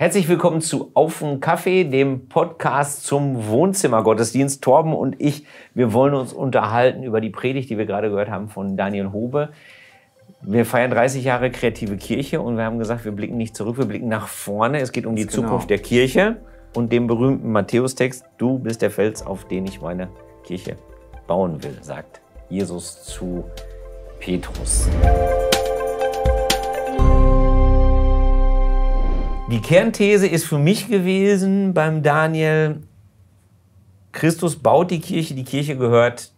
Herzlich willkommen zu Auf den Kaffee, dem Podcast zum Wohnzimmergottesdienst. Torben und ich, wir wollen uns unterhalten über die Predigt, die wir gerade gehört haben von Daniel Hobe. Wir feiern 30 Jahre kreative Kirche und wir haben gesagt, wir blicken nicht zurück, wir blicken nach vorne. Es geht um die genau. Zukunft der Kirche und dem berühmten Matthäus-Text: Du bist der Fels, auf den ich meine Kirche bauen will, sagt Jesus zu Petrus. Die Kernthese ist für mich gewesen beim Daniel, Christus baut die Kirche, die Kirche gehört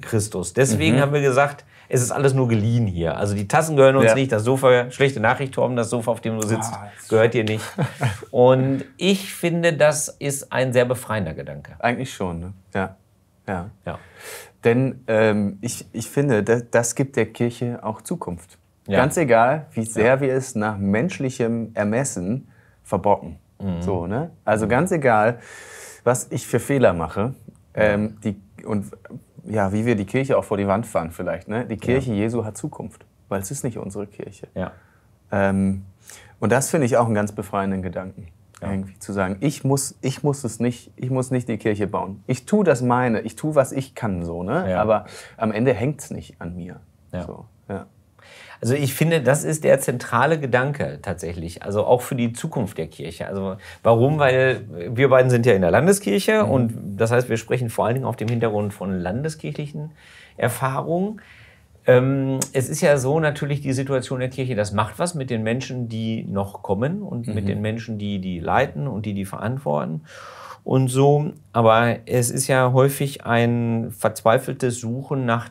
Christus. Deswegen mhm. haben wir gesagt, es ist alles nur geliehen hier. Also die Tassen gehören uns ja. nicht, das Sofa, schlechte Nachricht, Torben, das Sofa, auf dem du sitzt, ah, gehört dir nicht. Und ich finde, das ist ein sehr befreiender Gedanke. Eigentlich schon, ne? ja. ja. ja. Denn ähm, ich, ich finde, das, das gibt der Kirche auch Zukunft. Ja. Ganz egal, wie sehr ja. wir es nach menschlichem Ermessen verbocken. Mhm. So, ne? Also mhm. ganz egal, was ich für Fehler mache ähm, die, und ja, wie wir die Kirche auch vor die Wand fahren vielleicht. Ne? Die Kirche ja. Jesu hat Zukunft, weil es ist nicht unsere Kirche. Ja. Ähm, und das finde ich auch einen ganz befreienden Gedanken. Ja. Irgendwie zu sagen, ich muss, ich muss es nicht, ich muss nicht die Kirche bauen. Ich tue das meine, ich tue, was ich kann, so, ne? Ja. Aber am Ende hängt es nicht an mir. Ja. So, ja. Also ich finde, das ist der zentrale Gedanke tatsächlich, also auch für die Zukunft der Kirche. Also warum? Weil wir beiden sind ja in der Landeskirche mhm. und das heißt, wir sprechen vor allen Dingen auf dem Hintergrund von landeskirchlichen Erfahrungen. Ähm, es ist ja so natürlich die Situation der Kirche, das macht was mit den Menschen, die noch kommen und mhm. mit den Menschen, die die leiten und die die verantworten und so. Aber es ist ja häufig ein verzweifeltes Suchen nach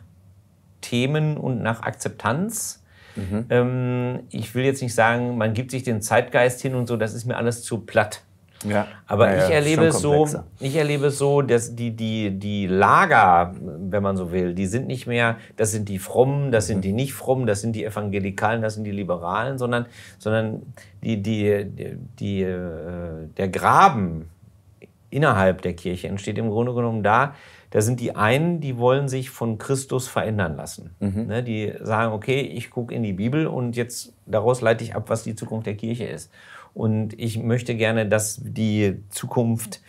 Themen und nach Akzeptanz Mhm. Ähm, ich will jetzt nicht sagen, man gibt sich den Zeitgeist hin und so, das ist mir alles zu platt. Ja. Aber ja, ich, erlebe so, ich erlebe so, dass die, die, die Lager, wenn man so will, die sind nicht mehr, das sind die Frommen, das sind mhm. die nicht Frommen, das sind die Evangelikalen, das sind die Liberalen, sondern, sondern die, die, die, die äh, der Graben innerhalb der Kirche entsteht im Grunde genommen da, da sind die einen, die wollen sich von Christus verändern lassen. Mhm. Ne, die sagen, okay, ich gucke in die Bibel und jetzt daraus leite ich ab, was die Zukunft der Kirche ist. Und ich möchte gerne, dass die Zukunft,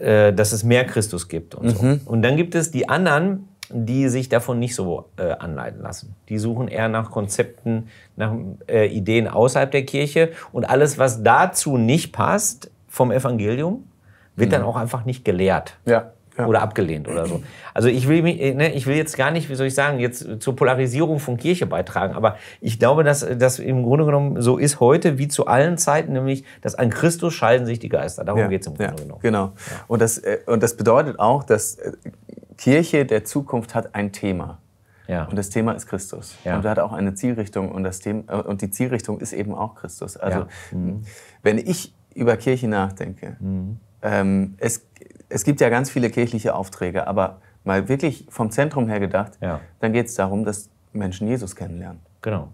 äh, dass es mehr Christus gibt und mhm. so. Und dann gibt es die anderen, die sich davon nicht so äh, anleiten lassen. Die suchen eher nach Konzepten, nach äh, Ideen außerhalb der Kirche. Und alles, was dazu nicht passt vom Evangelium, wird mhm. dann auch einfach nicht gelehrt. Ja ja. oder abgelehnt oder so. Also ich will, äh, ne, ich will jetzt gar nicht, wie soll ich sagen, jetzt zur Polarisierung von Kirche beitragen, aber ich glaube, dass das im Grunde genommen so ist heute wie zu allen Zeiten, nämlich, dass an Christus scheiden sich die Geister. Darum ja. geht es im Grunde ja. genommen. Genau. Und, das, äh, und das bedeutet auch, dass äh, Kirche der Zukunft hat ein Thema. Ja. Und das Thema ist Christus. Ja. Und er hat auch eine Zielrichtung und, das Thema, und die Zielrichtung ist eben auch Christus. Also ja. mhm. wenn ich über Kirche nachdenke, mhm. ähm, es, es gibt ja ganz viele kirchliche Aufträge, aber mal wirklich vom Zentrum her gedacht, ja. dann geht es darum, dass Menschen Jesus kennenlernen. Genau.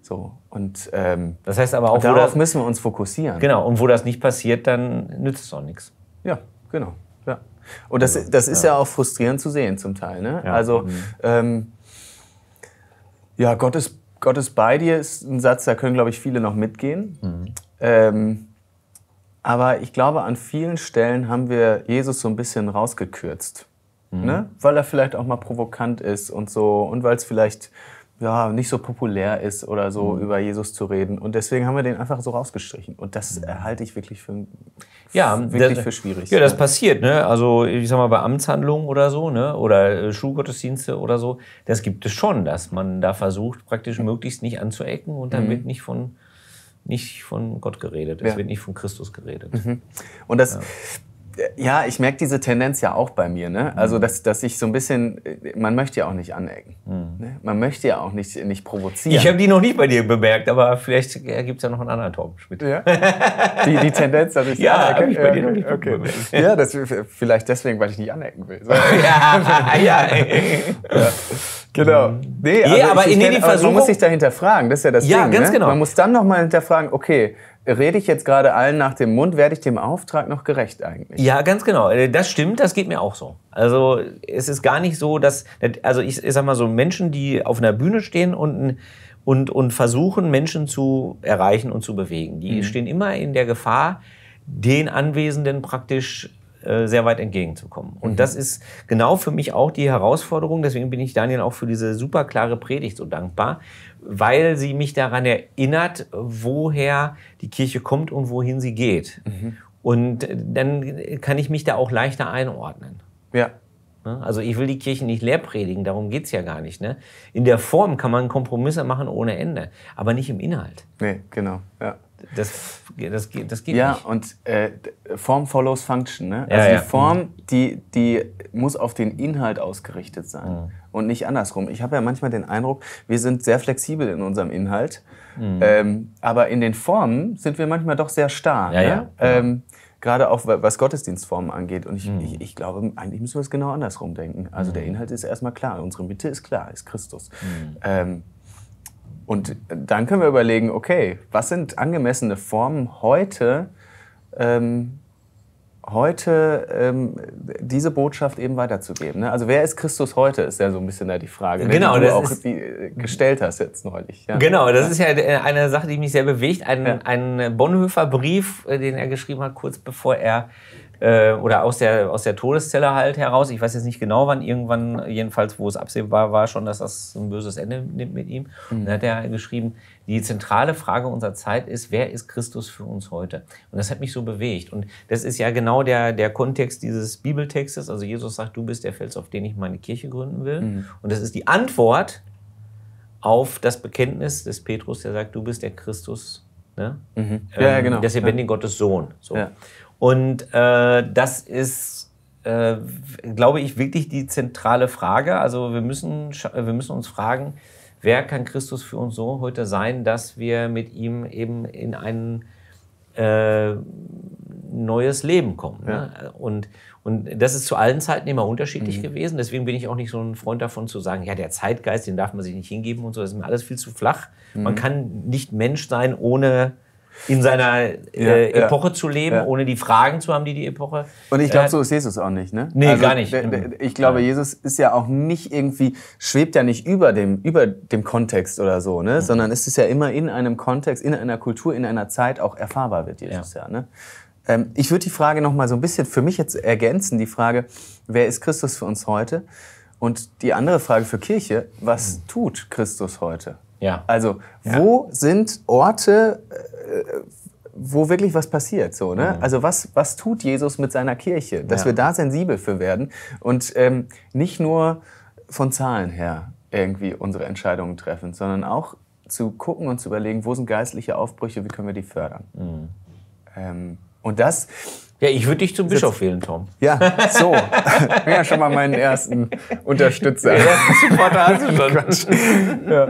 So, und ähm, das heißt aber auch, darauf das, müssen wir uns fokussieren. Genau, und wo das nicht passiert, dann nützt es auch nichts. Ja, genau. Ja. Und das, also, das ist ja. ja auch frustrierend zu sehen zum Teil. Ne? Ja. Also, mhm. ähm, ja, Gott ist, Gott ist bei dir ist ein Satz, da können, glaube ich, viele noch mitgehen. Mhm. Ähm, aber ich glaube, an vielen Stellen haben wir Jesus so ein bisschen rausgekürzt. Mhm. Ne? Weil er vielleicht auch mal provokant ist und so und weil es vielleicht ja, nicht so populär ist oder so, mhm. über Jesus zu reden. Und deswegen haben wir den einfach so rausgestrichen. Und das mhm. halte ich wirklich für, ja, wirklich das, für schwierig. Ja, das passiert, ne? Also, ich sag mal, bei Amtshandlungen oder so, ne? Oder äh, Schulgottesdienste oder so, das gibt es schon, dass man da versucht, praktisch möglichst nicht anzuecken und damit mhm. nicht von nicht von Gott geredet, es wird nicht von Christus geredet. Mhm. Und das, ja, äh, ja ich merke diese Tendenz ja auch bei mir. Ne? Also, mhm. dass, dass ich so ein bisschen, äh, man möchte ja auch nicht anecken. Mhm. Ne? Man möchte ja auch nicht, nicht provozieren. Ich habe die noch nicht bei dir bemerkt, aber vielleicht äh, gibt es ja noch einen anderen Tom Schmidt. Ja? Die, die Tendenz, dass ich ja, anecken. Ich bei dir noch nicht okay. bemerkt. Ja, das, vielleicht deswegen, weil ich nicht anecken will. ja, ja. ja. Genau. Ähm, nee, also ja, aber ich, ich nee, die Versuchung, man muss sich da hinterfragen, das ist ja das ja, Ding. Ja, ganz ne? genau. Man muss dann nochmal hinterfragen, okay, rede ich jetzt gerade allen nach dem Mund, werde ich dem Auftrag noch gerecht eigentlich? Ja, ganz genau. Äh, das stimmt, das geht mir auch so. Also es ist gar nicht so, dass, also ich, ich sag mal so, Menschen, die auf einer Bühne stehen und, und, und versuchen, Menschen zu erreichen und zu bewegen, die mhm. stehen immer in der Gefahr, den Anwesenden praktisch äh, sehr weit entgegenzukommen. Und mhm. das ist genau für mich auch die Herausforderung. Deswegen bin ich Daniel auch für diese super klare Predigt so dankbar, weil sie mich daran erinnert, woher die Kirche kommt und wohin sie geht. Mhm. Und dann kann ich mich da auch leichter einordnen. Ja. Ne? Also ich will die Kirche nicht leer predigen, darum geht es ja gar nicht. Ne? In der Form kann man Kompromisse machen ohne Ende, aber nicht im Inhalt. Nee, genau. Ja. Das, das, das geht ja, nicht. Ja, und äh, Form follows Function. Ne? Ja, also die ja. Form, mhm. die, die muss auf den Inhalt ausgerichtet sein mhm. und nicht andersrum. Ich habe ja manchmal den Eindruck, wir sind sehr flexibel in unserem Inhalt, mhm. ähm, aber in den Formen sind wir manchmal doch sehr starr. Ja, ne? ähm, gerade auch was Gottesdienstformen angeht. Und ich, mhm. ich, ich, glaube, eigentlich müssen wir es genau andersrum denken. Also mhm. der Inhalt ist erstmal klar, unsere Mitte ist klar, ist Christus. Mhm. Ähm, und dann können wir überlegen, okay, was sind angemessene Formen heute, ähm, heute ähm, diese Botschaft eben weiterzugeben. Ne? Also wer ist Christus heute, ist ja so ein bisschen da die Frage, ne, genau, die du auch äh, die, gestellt hast jetzt neulich. Ja. Genau, das ist ja äh, eine Sache, die mich sehr bewegt. Ein, ja. ein Bonhoeffer Brief, äh, den er geschrieben hat, kurz bevor er äh, oder aus der, aus der Todeszelle halt heraus. Ich weiß jetzt nicht genau, wann irgendwann, jedenfalls, wo es absehbar war, schon, dass das ein böses Ende nimmt mit ihm. Mhm. Und dann hat er halt geschrieben, die zentrale Frage unserer Zeit ist, wer ist Christus für uns heute? Und das hat mich so bewegt. Und das ist ja genau der, der Kontext dieses Bibeltextes. Also Jesus sagt, du bist der Fels, auf den ich meine Kirche gründen will. Mhm. Und das ist die Antwort auf das Bekenntnis des Petrus, der sagt, du bist der Christus, ne? mhm. ähm, ja, genau. Das lebendigen ja. Gottes Sohn. So. Ja. Und äh, das ist, äh, glaube ich, wirklich die zentrale Frage. Also wir müssen, wir müssen uns fragen, wer kann Christus für uns so heute sein, dass wir mit ihm eben in ein äh, neues Leben kommen. Ne? Und, und das ist zu allen Zeiten immer unterschiedlich mhm. gewesen. Deswegen bin ich auch nicht so ein Freund davon zu sagen, ja, der Zeitgeist, den darf man sich nicht hingeben und so. Das ist mir alles viel zu flach. Mhm. Man kann nicht Mensch sein, ohne in seiner äh, ja, Epoche zu leben, ja. ohne die Fragen zu haben, die die Epoche. Und ich glaube, äh, so ist Jesus auch nicht, ne? Nee, also, gar nicht. Mhm. Ich glaube, Jesus ist ja auch nicht irgendwie, schwebt ja nicht über dem, über dem Kontext oder so, ne? Mhm. Sondern ist es ja immer in einem Kontext, in einer Kultur, in einer Zeit auch erfahrbar wird, Jesus ja, ne? Ähm, ich würde die Frage nochmal so ein bisschen für mich jetzt ergänzen, die Frage, wer ist Christus für uns heute? Und die andere Frage für Kirche, was mhm. tut Christus heute? Ja. Also, wo sind Orte, äh, wo wirklich was passiert, so, ne? Mhm. Also, was, was tut Jesus mit seiner Kirche? Dass ja. wir da sensibel für werden und ähm, nicht nur von Zahlen her irgendwie unsere Entscheidungen treffen, sondern auch zu gucken und zu überlegen, wo sind geistliche Aufbrüche, wie können wir die fördern? Mhm. Ähm, und das ja, ich würde dich zum Bischof Sitz. wählen, Tom. Ja, so. ja, schon mal meinen ersten Unterstützer. Ja, Supporter hast du schon. ja.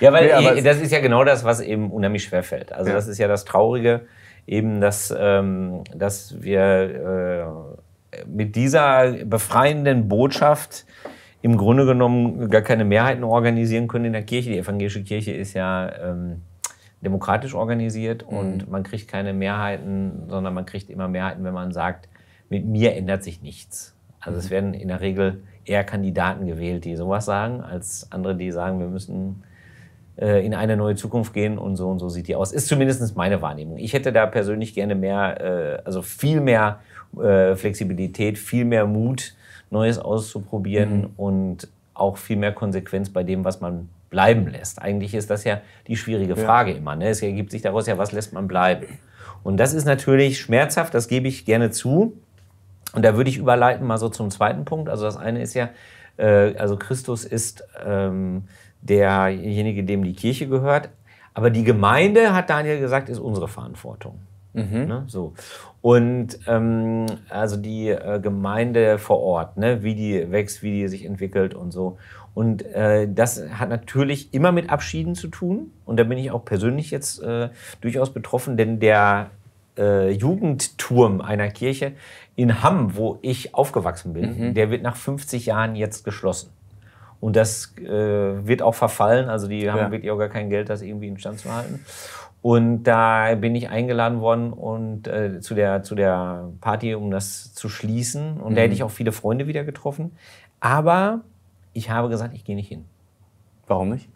ja, weil nee, das ist ja genau das, was eben unheimlich schwer fällt. Also ja. das ist ja das Traurige, eben, dass, ähm, dass wir äh, mit dieser befreienden Botschaft im Grunde genommen gar keine Mehrheiten organisieren können in der Kirche. Die evangelische Kirche ist ja... Ähm, demokratisch organisiert mhm. und man kriegt keine Mehrheiten, sondern man kriegt immer Mehrheiten, wenn man sagt, mit mir ändert sich nichts. Also es mhm. werden in der Regel eher Kandidaten gewählt, die sowas sagen, als andere, die sagen, wir müssen äh, in eine neue Zukunft gehen und so und so sieht die aus. Ist zumindest meine Wahrnehmung. Ich hätte da persönlich gerne mehr, äh, also viel mehr äh, Flexibilität, viel mehr Mut, Neues auszuprobieren mhm. und auch viel mehr Konsequenz bei dem, was man bleiben lässt. Eigentlich ist das ja die schwierige Frage ja. immer. Ne? Es ergibt sich daraus ja, was lässt man bleiben? Und das ist natürlich schmerzhaft, das gebe ich gerne zu. Und da würde ich überleiten mal so zum zweiten Punkt. Also das eine ist ja, äh, also Christus ist ähm, derjenige, dem die Kirche gehört. Aber die Gemeinde, hat Daniel gesagt, ist unsere Verantwortung. Mhm. Ne? So. Und ähm, also die äh, Gemeinde vor Ort, ne? wie die wächst, wie die sich entwickelt und so. Und äh, das hat natürlich immer mit Abschieden zu tun. Und da bin ich auch persönlich jetzt äh, durchaus betroffen, denn der äh, Jugendturm einer Kirche in Hamm, wo ich aufgewachsen bin, mhm. der wird nach 50 Jahren jetzt geschlossen. Und das äh, wird auch verfallen. Also die haben ja. wirklich auch gar kein Geld, das irgendwie in Stand zu halten. Und da bin ich eingeladen worden und äh, zu, der, zu der Party, um das zu schließen. Und mhm. da hätte mhm. ich auch viele Freunde wieder getroffen. Aber ich habe gesagt, ich gehe nicht hin. Warum nicht?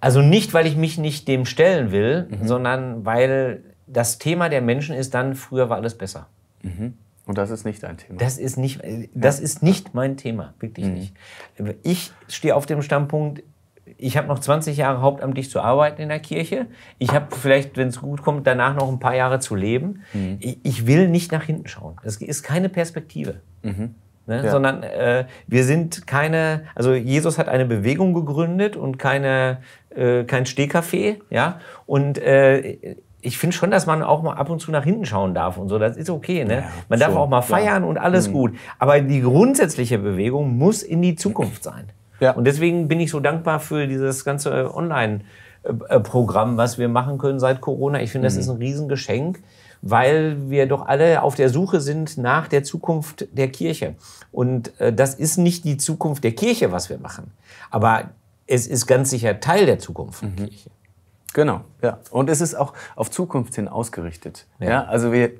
Also nicht, weil ich mich nicht dem stellen will, mhm. sondern weil das Thema der Menschen ist dann, früher war alles besser. Mhm. Und das ist nicht dein Thema. Das ist nicht, äh, das ist nicht mein Thema, wirklich mhm. nicht. Ich stehe auf dem Standpunkt, ich habe noch 20 Jahre hauptamtlich zu arbeiten in der Kirche. Ich habe vielleicht, wenn es gut kommt, danach noch ein paar Jahre zu leben. Mhm. Ich, ich, will nicht nach hinten schauen. Das ist keine Perspektive. Mhm. Ne? Ja. Sondern äh, wir sind keine, also Jesus hat eine Bewegung gegründet und keine, äh, kein Stehkaffee, ja. Und äh, ich finde schon, dass man auch mal ab und zu nach hinten schauen darf und so. Das ist okay. Ne? Man darf so, auch mal feiern ja. und alles mhm. gut. Aber die grundsätzliche Bewegung muss in die Zukunft sein. Ja. Und deswegen bin ich so dankbar für dieses ganze äh, Online- äh, Programm, was wir machen können seit Corona. Ich finde, das mhm. ist ein Riesengeschenk weil wir doch alle auf der Suche sind nach der Zukunft der Kirche. Und äh, das ist nicht die Zukunft der Kirche, was wir machen, aber es ist ganz sicher Teil der Zukunft mhm. der Kirche. Genau, ja. Und es ist auch auf Zukunft hin ausgerichtet. Ja. ja. also wir,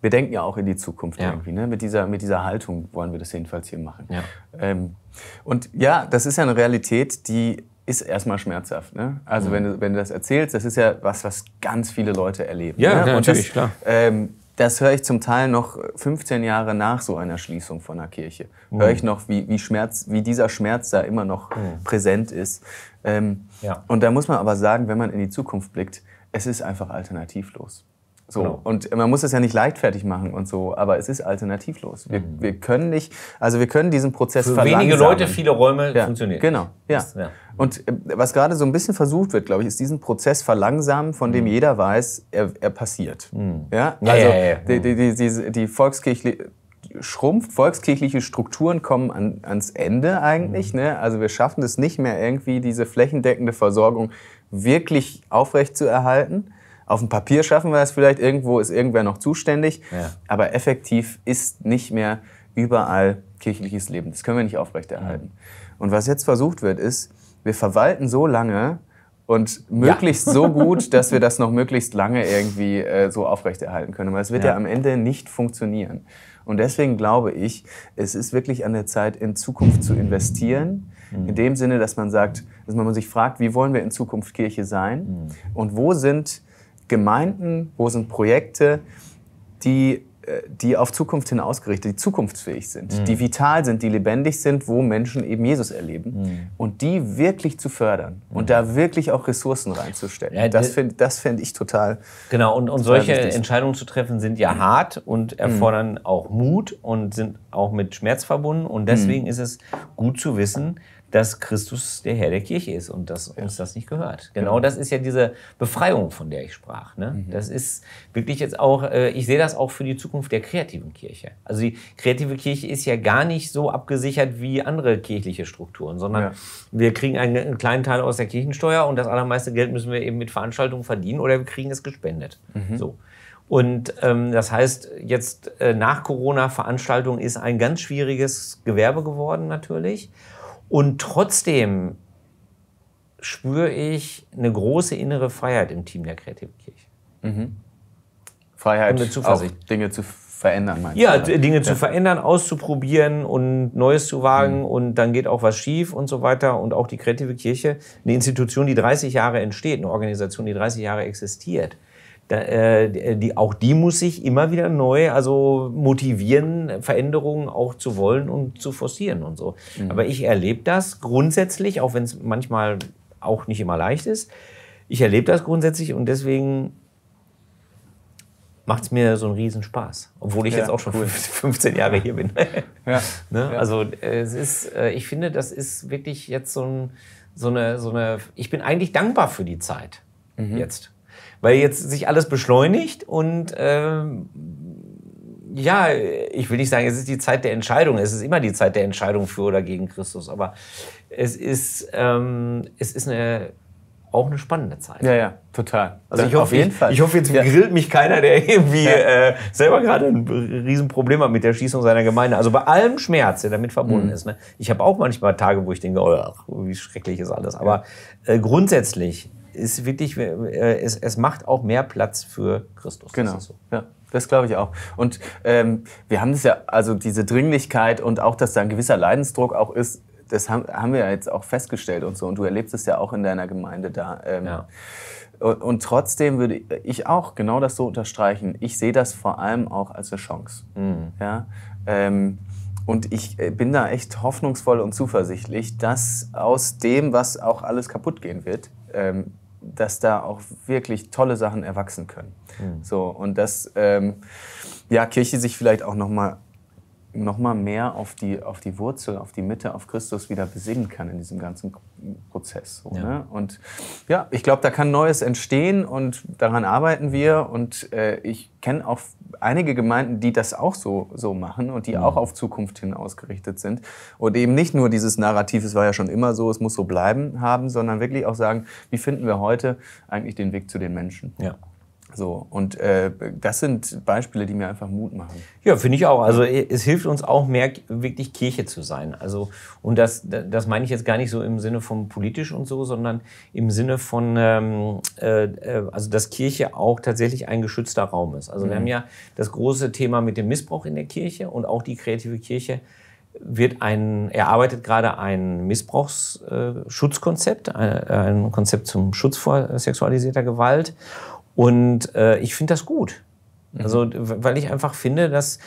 wir denken ja auch in die Zukunft ja. irgendwie. Ne? Mit, dieser, mit dieser Haltung wollen wir das jedenfalls hier machen. Ja. Ähm, und ja, das ist ja eine Realität, die ist erstmal schmerzhaft. Ne? Also mhm. wenn, du, wenn du das erzählst, das ist ja was, was ganz viele Leute erleben. Ja, ne? ja natürlich, das, klar. Ähm, das höre ich zum Teil noch 15 Jahre nach so einer Schließung von einer Kirche. Mhm. Höre ich noch, wie, wie, Schmerz, wie dieser Schmerz da immer noch mhm. präsent ist. Ähm, ja. Und da muss man aber sagen, wenn man in die Zukunft blickt, es ist einfach alternativlos. So. Genau. Und man muss es ja nicht leichtfertig machen und so, aber es ist alternativlos. Wir, mhm. wir können nicht, also wir können diesen Prozess Für verlangsamen. wenige Leute, viele Räume ja. funktionieren. Genau, ja. ja. Und äh, was gerade so ein bisschen versucht wird, glaube ich, ist diesen Prozess verlangsamen, von dem mhm. jeder weiß, er, er passiert. Mhm. Ja? Also ja, Die, die, mhm. die, die Volkskirche schrumpft. Volkskirchliche Strukturen kommen an, ans Ende eigentlich. Mhm. Ne? Also wir schaffen es nicht mehr irgendwie, diese flächendeckende Versorgung wirklich aufrechtzuerhalten. Auf dem Papier schaffen wir es vielleicht, irgendwo ist irgendwer noch zuständig, ja. aber effektiv ist nicht mehr überall kirchliches Leben. Das können wir nicht aufrechterhalten. Ja. Und was jetzt versucht wird, ist, wir verwalten so lange und möglichst ja. so gut, dass wir das noch möglichst lange irgendwie äh, so aufrechterhalten können. Weil es wird ja. ja am Ende nicht funktionieren. Und deswegen glaube ich, es ist wirklich an der Zeit, in Zukunft zu investieren. Mhm. In dem Sinne, dass man sagt, dass man sich fragt, wie wollen wir in Zukunft Kirche sein? Mhm. Und wo sind Gemeinden, wo sind Projekte, die, äh, die auf Zukunft hin ausgerichtet, die zukunftsfähig sind, mhm. die vital sind, die lebendig sind, wo Menschen eben Jesus erleben. Mhm. Und die wirklich zu fördern mhm. und da wirklich auch Ressourcen reinzustellen. Ja, das finde das find ich total. Genau, und, und solche wichtig. Entscheidungen zu treffen sind ja hart und mhm. erfordern auch Mut und sind auch mit Schmerz verbunden. Und deswegen mhm. ist es gut zu wissen, dass Christus der Herr der Kirche ist und dass uns das nicht gehört. Genau. genau das ist ja diese Befreiung, von der ich sprach. Ne? Mhm. Das ist wirklich jetzt auch, äh, ich sehe das auch für die Zukunft der kreativen Kirche. Also die kreative Kirche ist ja gar nicht so abgesichert wie andere kirchliche Strukturen, sondern ja. wir kriegen einen, einen, kleinen Teil aus der Kirchensteuer und das allermeiste Geld müssen wir eben mit Veranstaltungen verdienen oder wir kriegen es gespendet. Mhm. So. Und ähm, das heißt, jetzt äh, nach Corona-Veranstaltung ist ein ganz schwieriges Gewerbe geworden natürlich. Und trotzdem spüre ich eine große innere Freiheit im Team der Kreativkirche. Mhm. Freiheit, und Zuversicht. Auch Dinge zu verändern, meinst ja, du? Ja, Dinge ja. zu verändern, auszuprobieren und Neues zu wagen mhm. und dann geht auch was schief und so weiter. Und auch die Kreative Kirche, eine Institution, die 30 Jahre entsteht, eine Organisation, die 30 Jahre existiert, da, äh, die, auch die muss sich immer wieder neu also motivieren, Veränderungen auch zu wollen und zu forcieren und so. Mhm. Aber ich erlebe das grundsätzlich, auch wenn es manchmal auch nicht immer leicht ist, ich erlebe das grundsätzlich und deswegen macht es mir so einen Riesenspaß. obwohl ich ja, jetzt auch schon cool. 15 Jahre hier bin. ja, ne? ja. Also es ist, äh, ich finde, das ist wirklich jetzt so, ein, so, eine, so eine, ich bin eigentlich dankbar für die Zeit mhm. jetzt weil jetzt sich alles beschleunigt und ähm, ja, ich will nicht sagen, es ist die Zeit der Entscheidung. Es ist immer die Zeit der Entscheidung für oder gegen Christus. Aber es ist, ähm, es ist eine, auch eine spannende Zeit. Ja, ja, total. Also ich hoffe, auf jeden ich, Fall. Ich hoffe, jetzt ja. grillt mich keiner, der irgendwie ja. äh, selber gerade ein Riesenproblem hat mit der Schließung seiner Gemeinde. Also bei allem Schmerz, der damit verbunden mhm. ist. Ne? Ich habe auch manchmal Tage, wo ich denke, oh, wie schrecklich ist alles. Aber äh, grundsätzlich ist wirklich, äh, es, es macht auch mehr Platz für Christus. Genau. Das so. ja. Das glaube ich auch. Und ähm, wir haben das ja, also diese Dringlichkeit und auch, dass da ein gewisser Leidensdruck auch ist, das haben, haben wir ja jetzt auch festgestellt und so. Und du erlebst es ja auch in deiner Gemeinde da. Ähm, ja. und, und, trotzdem würde ich auch genau das so unterstreichen. Ich sehe das vor allem auch als eine Chance. Mhm. Ja? Ähm, und ich äh, bin da echt hoffnungsvoll und zuversichtlich, dass aus dem, was auch alles kaputt gehen wird, ähm, dass da auch wirklich tolle Sachen erwachsen können. Mhm. So und dass ähm, ja Kirche sich vielleicht auch nochmal nochmal mehr auf die, auf die Wurzel, auf die Mitte, auf Christus wieder besinnen kann in diesem ganzen Prozess. So, ja. Ne? Und ja, ich glaube, da kann Neues entstehen und daran arbeiten wir. Und äh, ich kenne auch einige Gemeinden, die das auch so, so machen und die mhm. auch auf Zukunft hin ausgerichtet sind. Und eben nicht nur dieses Narrativ, es war ja schon immer so, es muss so bleiben haben, sondern wirklich auch sagen, wie finden wir heute eigentlich den Weg zu den Menschen? Ja. So, und äh, das sind Beispiele, die mir einfach Mut machen. Ja, finde ich auch. Also äh, es hilft uns auch mehr, wirklich Kirche zu sein. Also, und das, das meine ich jetzt gar nicht so im Sinne von politisch und so, sondern im Sinne von, ähm, äh, äh also dass Kirche auch tatsächlich ein geschützter Raum ist. Also mhm. wir haben mhm. ja das große Thema mit dem Missbrauch in der Kirche und auch die kreative Kirche wird ein, erarbeitet gerade ein Missbrauchsschutzkonzept, äh, ein, ein Konzept zum Schutz vor sexualisierter Gewalt. Und äh, ich finde das gut. Mhm. Also, weil ich einfach finde, dass,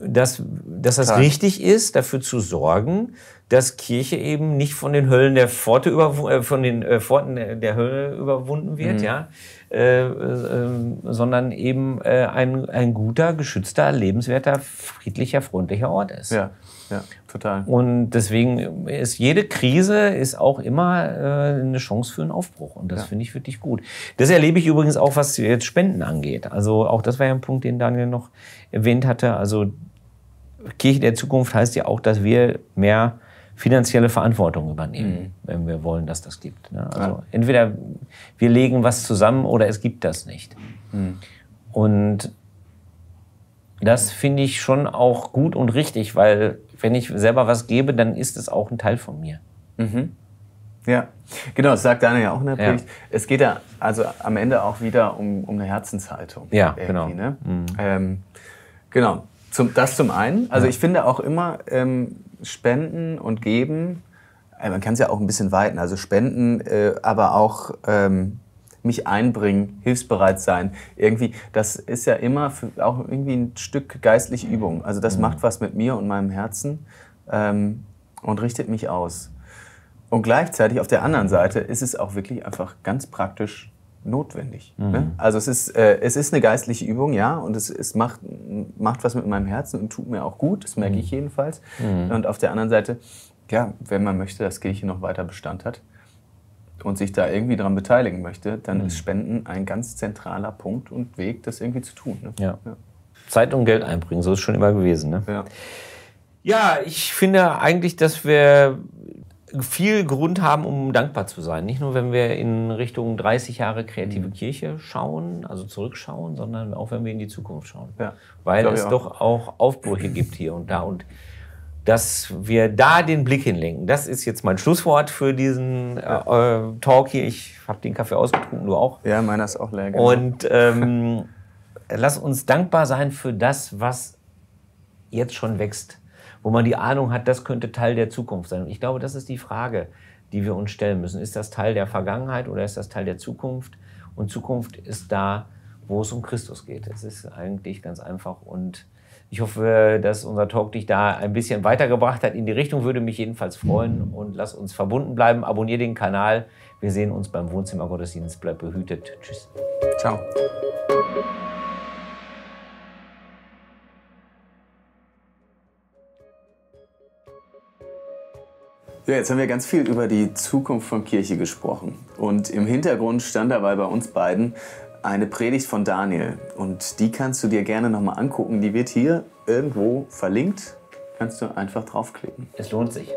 dass, dass das Klar. richtig ist, dafür zu sorgen, dass Kirche eben nicht von den Höllen der Pforte äh, von den äh, Pforten der Hölle überwunden wird, mhm. ja, äh, äh, sondern eben äh, ein, ein guter, geschützter, lebenswerter, friedlicher, freundlicher Ort ist. Ja. Ja, total. Und deswegen ist jede Krise ist auch immer äh, eine Chance für einen Aufbruch. Und das ja. finde ich wirklich gut. Das erlebe ich übrigens auch, was jetzt Spenden angeht. Also auch das war ja ein Punkt, den Daniel noch erwähnt hatte. Also Kirche der Zukunft heißt ja auch, dass wir mehr finanzielle Verantwortung übernehmen, mhm. wenn wir wollen, dass das gibt. Ne? Also ja. entweder wir legen was zusammen oder es gibt das nicht. Mhm. Und das finde ich schon auch gut und richtig, weil wenn ich selber was gebe, dann ist es auch ein Teil von mir. Mhm. Ja, genau, das sagt Daniel ja auch in der Predigt. Ja. Es geht ja also am Ende auch wieder um, um eine Herzenshaltung. Ja, genau. Ne? Mhm. Ähm, genau, zum, das zum einen. Also ja. ich finde auch immer, ähm, Spenden und Geben, äh, man kann es ja auch ein bisschen weiten, also Spenden, äh, aber auch ähm, mich einbringen, hilfsbereit sein. Irgendwie, das ist ja immer auch irgendwie ein Stück geistliche Übung. Also das mhm. macht was mit mir und meinem Herzen ähm, und richtet mich aus. Und gleichzeitig auf der anderen Seite ist es auch wirklich einfach ganz praktisch notwendig. Ne? Mhm. Ne? Also es ist, äh, es ist eine geistliche Übung, ja, und es, es macht, macht was mit meinem Herzen und tut mir auch gut, das merke mhm. ich jedenfalls. Mhm. Und auf der anderen Seite, ja, wenn man möchte, dass Kirche noch weiter Bestand hat, und sich da irgendwie daran beteiligen möchte, dann mhm. ist Spenden ein ganz zentraler Punkt und Weg, das irgendwie zu tun. Ne? Ja. ja. Zeit und Geld einbringen, so ist es schon immer gewesen. Ne? Ja. ja, ich finde eigentlich, dass wir viel Grund haben, um dankbar zu sein. Nicht nur, wenn wir in Richtung 30 Jahre kreative mhm. Kirche schauen, also zurückschauen, sondern auch, wenn wir in die Zukunft schauen. Ja, Weil es auch. doch auch Aufbrüche gibt hier und da. Und dass wir da den Blick hinlenken. Das ist jetzt mein Schlusswort für diesen äh, äh Talk hier. Ich habe den Kaffee ausgetrunken, du auch. Ja, meiner ist auch leer. Genau. Und ähm, lass uns dankbar sein für das, was jetzt schon wächst, wo man die Ahnung hat, das könnte Teil der Zukunft sein. Und ich glaube, das ist die Frage, die wir uns stellen müssen. Ist das Teil der Vergangenheit oder ist das Teil der Zukunft? Und Zukunft ist da, wo es um Christus geht. Es ist eigentlich ganz einfach und ich hoffe, dass unser Talk dich da ein bisschen weitergebracht hat. In die Richtung würde mich jedenfalls freuen und lass uns verbunden bleiben. Abonnier den Kanal. Wir sehen uns beim Wohnzimmer Gottesdienst. Bleib behütet. Tschüss. Ciao. Ja, jetzt haben wir ganz viel über die Zukunft von Kirche gesprochen. Und im Hintergrund stand dabei bei uns beiden eine Predigt von Daniel und die kannst du dir gerne nochmal angucken. Die wird hier irgendwo verlinkt. Kannst du einfach draufklicken. Es lohnt sich.